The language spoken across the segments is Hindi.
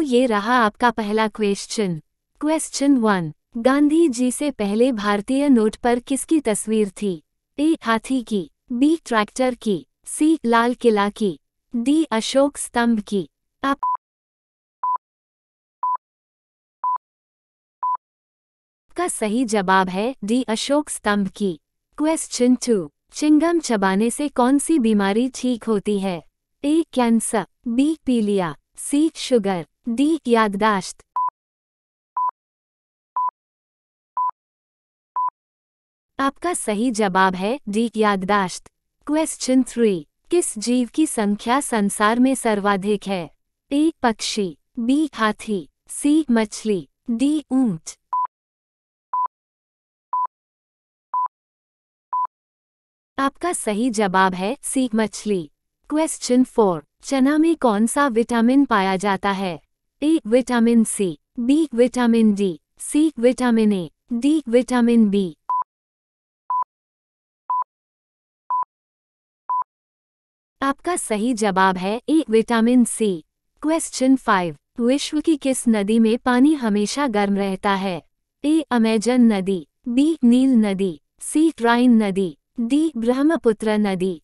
ये रहा आपका पहला question question one Gandhi ji से पहले भारतीय नोट पर किसकी तस्वीर थी ए हाथी की बी ट्रैक्टर की सी लाल किला की डी अशोक स्तंभ की आप का सही जवाब है डी अशोक स्तंभ की क्वेश्चन टू चिंगम चबाने से कौन सी बीमारी ठीक होती है ए कैंसर बी पीलिया सी शुगर दी याददाश्त आपका सही जवाब है डी याददाश्त क्वेश्चन थ्री किस जीव की संख्या संसार में सर्वाधिक है ए पक्षी बी हाथी सी मछली डी ऊंट आपका सही जवाब है सी मछली क्वेश्चन फोर चना में कौन सा विटामिन पाया जाता है A vitamin C B vitamin D C vitamin A D vitamin B आपका सही जवाब है A vitamin C question five विश्व की किस नदी में पानी हमेशा गर्म रहता है ए अमेजन नदी बी नील नदी सी ट्राइन नदी डी ब्रह्मपुत्र नदी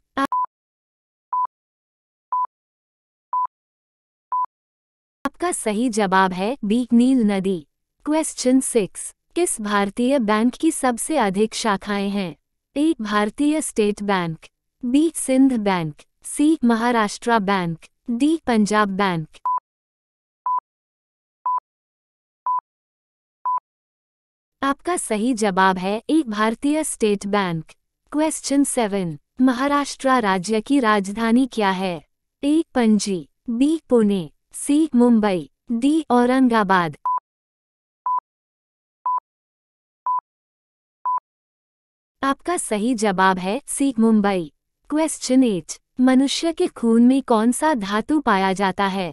आपका सही जवाब है बी नील नदी क्वेश्चन सिक्स किस भारतीय बैंक की सबसे अधिक शाखाएं हैं ए भारतीय state bank B Sindh bank C Maharashtra bank D Punjab bank आपका सही जवाब है एक भारतीय state bank question seven Maharashtra राज्य की राजधानी क्या है A Panji B Pune C Mumbai D Aurangabad आपका सही जवाब है सी मुंबई क्वेश्चन एच मनुष्य के खून में कौन सा धातु पाया जाता है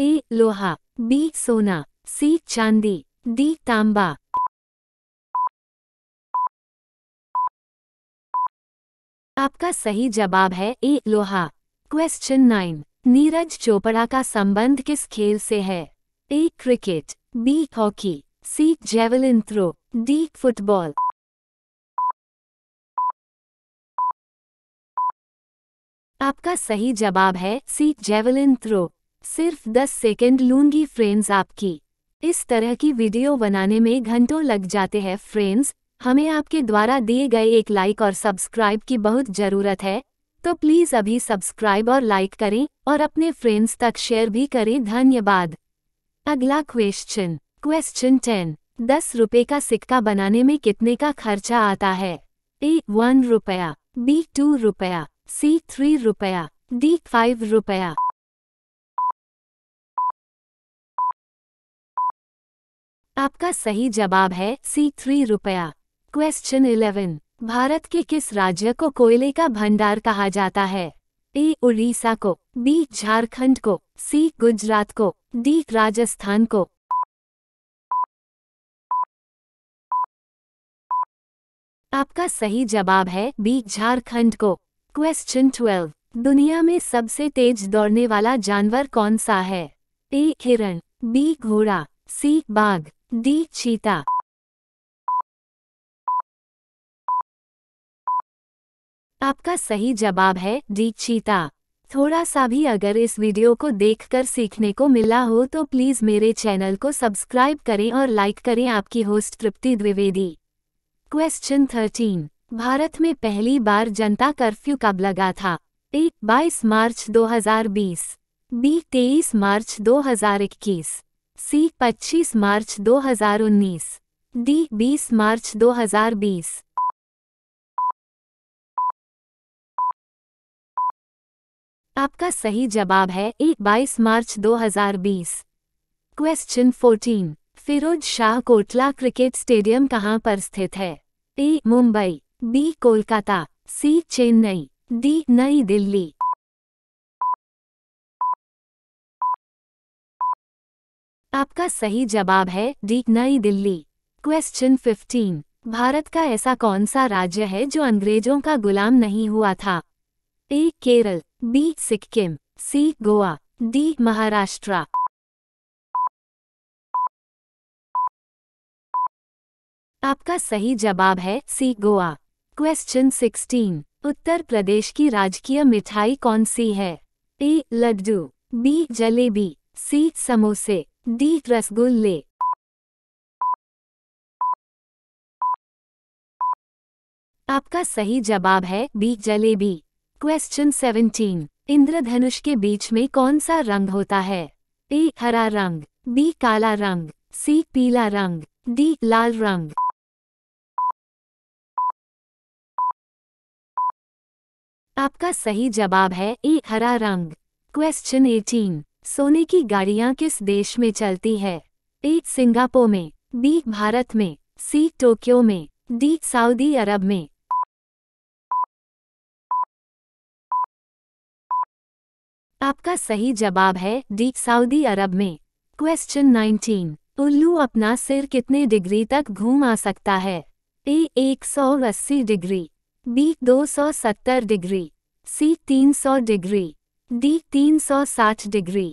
ए लोहा बी सोना सी चांदी डी तांबा आपका सही जवाब है ए लोहा क्वेश्चन नाइन नीरज चोपड़ा का संबंध किस खेल से है A cricket B hockey C javelin throw D football आपका सही जवाब है सी जेवलिन थ्रो सिर्फ 10 सेकंड लूंगी फ्रेंड्स आपकी इस तरह की वीडियो बनाने में घंटों लग जाते हैं फ्रेंड्स हमें आपके द्वारा दिए गए एक लाइक और सब्सक्राइब की बहुत ज़रूरत है तो प्लीज़ अभी सब्सक्राइब और लाइक करें और अपने फ्रेंड्स तक शेयर भी करें धन्यवाद अगला क्वेश्चन क्वेश्चन टेन दस रुपए का सिक्का बनाने में कितने का खर्चा आता है ए वन रुपया बी टू रुपया सी थ्री रुपया डी फाइव रुपया आपका सही जवाब है सी थ्री रुपया क्वेश्चन इलेवन भारत के किस राज्य को कोयले का भंडार कहा जाता है ए उड़ीसा को बी झारखंड को सी गुजरात को डी राजस्थान को आपका सही जवाब है बी झारखंड को क्वेश्चन ट्वेल्व दुनिया में सबसे तेज दौड़ने वाला जानवर कौन सा है ए हिरण बी घोड़ा सी बाघ डी चीता आपका सही जवाब है डी चीता थोड़ा सा भी अगर इस वीडियो को देखकर सीखने को मिला हो तो प्लीज़ मेरे चैनल को सब्सक्राइब करें और लाइक करें आपकी host Tripti Dwivedi question thirteen भारत में पहली बार जनता कर्फ्यू कब लगा था ए बाईस मार्च 2020, बी तेईस मार्च 2021, सी 25 मार्च 2019, डी 20 मार्च 2020 आपका सही जवाब है एक बाईस मार्च 2020। Question 14 Firoz Shah Kotla cricket stadium कहाँ पर स्थित है A Mumbai B Kolkata C Chennai D New Delhi आपका सही जवाब है डी नई दिल्ली क्वेश्चन 15 भारत का ऐसा कौन सा राज्य है जो अंग्रेजों का गुलाम नहीं हुआ था A Kerala B Sikkim C Goa D Maharashtra आपका सही जवाब है सी गोवा क्वेश्चन 16 उत्तर प्रदेश की राजकीय मिठाई कौन सी है A laddu B jalebi C समोसे डी रसगुल्ले आपका सही जवाब है बी जलेबी क्वेश्चन 17 इंद्रधनुष के बीच में कौन सा रंग होता है ए हरा रंग बी काला रंग सी पीला रंग डी लाल रंग आपका सही जवाब है ए हरा रंग क्वेश्चन 18 सोने की गाड़ियाँ किस देश में चलती है ए सिंगापुर में बी भारत में सी टोक्यो में डी सऊदी अरब में आपका सही जवाब है डी सऊदी अरब में क्वेश्चन 19 उल्लू अपना सिर कितने डिग्री तक घूम आ सकता है A 180 degree B 270 degree C 300 degree D 360 degree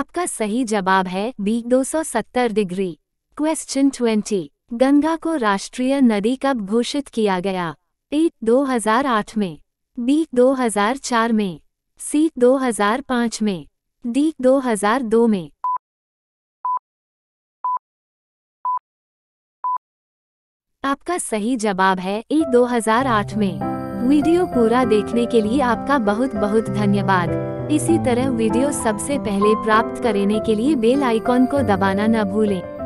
आपका सही जवाब है बी 270 डिग्री क्वेश्चन 20 गंगा को राष्ट्रीय नदी कब घोषित किया गया ए 2008 में बी 2004 में सी 2005 में डी 2002 में आपका सही जवाब है ए 2008 में वीडियो पूरा देखने के लिए आपका बहुत बहुत धन्यवाद इसी तरह वीडियो सबसे पहले प्राप्त करने के लिए बेल आइकॉन को दबाना न भूलें